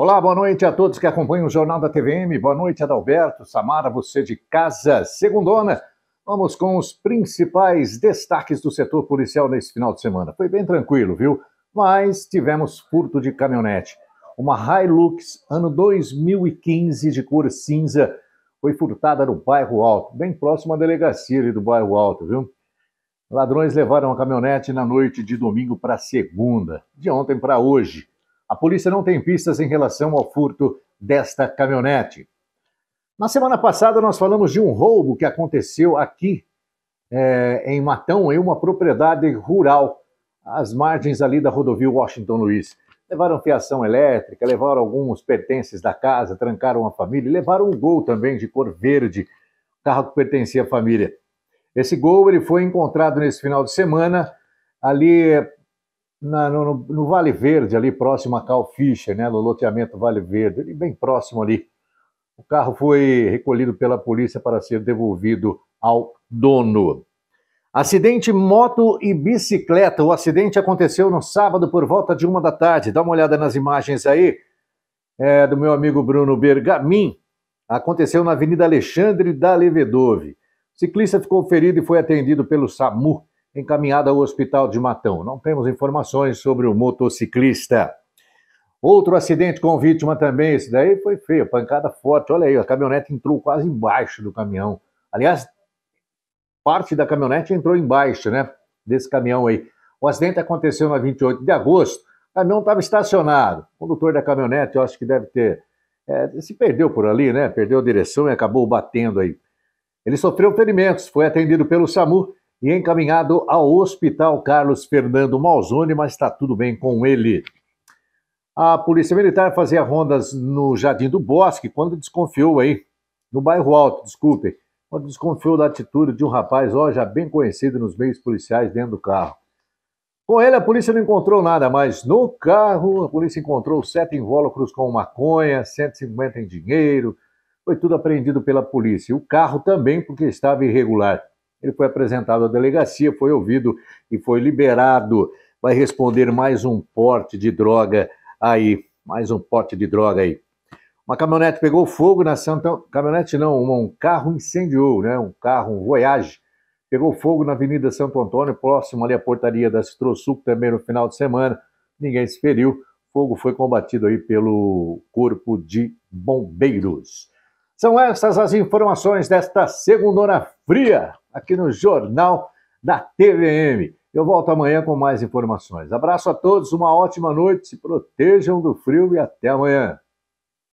Olá, boa noite a todos que acompanham o Jornal da TVM. Boa noite, Adalberto, Samara, você de casa, segundona. Vamos com os principais destaques do setor policial nesse final de semana. Foi bem tranquilo, viu? Mas tivemos furto de caminhonete. Uma Hilux, ano 2015, de cor cinza, foi furtada no bairro Alto, bem próximo à delegacia ali do bairro Alto, viu? Ladrões levaram a caminhonete na noite de domingo para segunda, de ontem para hoje. A polícia não tem pistas em relação ao furto desta caminhonete. Na semana passada, nós falamos de um roubo que aconteceu aqui é, em Matão, em uma propriedade rural, às margens ali da rodovia Washington Luiz. Levaram fiação elétrica, levaram alguns pertences da casa, trancaram a família, levaram um gol também de cor verde, carro que pertencia à família. Esse gol ele foi encontrado nesse final de semana, ali na, no, no, Vale Verde, ali próximo a Cal Fischer, né, no loteamento Vale Verde, ali bem próximo ali. O carro foi recolhido pela polícia para ser devolvido ao dono. Acidente moto e bicicleta. O acidente aconteceu no sábado por volta de uma da tarde. Dá uma olhada nas imagens aí é, do meu amigo Bruno Bergamin. Aconteceu na Avenida Alexandre da Levedove. O ciclista ficou ferido e foi atendido pelo SAMU encaminhada ao hospital de Matão. Não temos informações sobre o motociclista. Outro acidente com vítima também, esse daí foi feio, pancada forte. Olha aí, a caminhonete entrou quase embaixo do caminhão. Aliás, parte da caminhonete entrou embaixo, né? Desse caminhão aí. O acidente aconteceu na 28 de agosto. O caminhão estava estacionado. O condutor da caminhonete, eu acho que deve ter. É, se perdeu por ali, né? Perdeu a direção e acabou batendo aí. Ele sofreu ferimentos, foi atendido pelo SAMU e encaminhado ao Hospital Carlos Fernando Malzone, mas está tudo bem com ele. A Polícia Militar fazia rondas no Jardim do Bosque quando desconfiou aí, no bairro Alto, desculpe, quando desconfiou da atitude de um rapaz, ó, já bem conhecido nos meios policiais, dentro do carro. Com ele, a polícia não encontrou nada, mas no carro, a polícia encontrou sete invólucros com maconha, 150 em dinheiro. Foi tudo apreendido pela polícia. O carro também, porque estava irregular. Ele foi apresentado à delegacia, foi ouvido e foi liberado. Vai responder mais um porte de droga aí. Mais um porte de droga aí. Uma caminhonete pegou fogo na Santa. Caminhonete não, um carro incendiou, né? Um carro, um Voyage, pegou fogo na Avenida Santo Antônio, próximo ali à portaria da Citroën também no final de semana. Ninguém se feriu. Fogo foi combatido aí pelo Corpo de Bombeiros. São essas as informações desta segunda-feira fria aqui no Jornal da TVM. Eu volto amanhã com mais informações. Abraço a todos, uma ótima noite, se protejam do frio e até amanhã.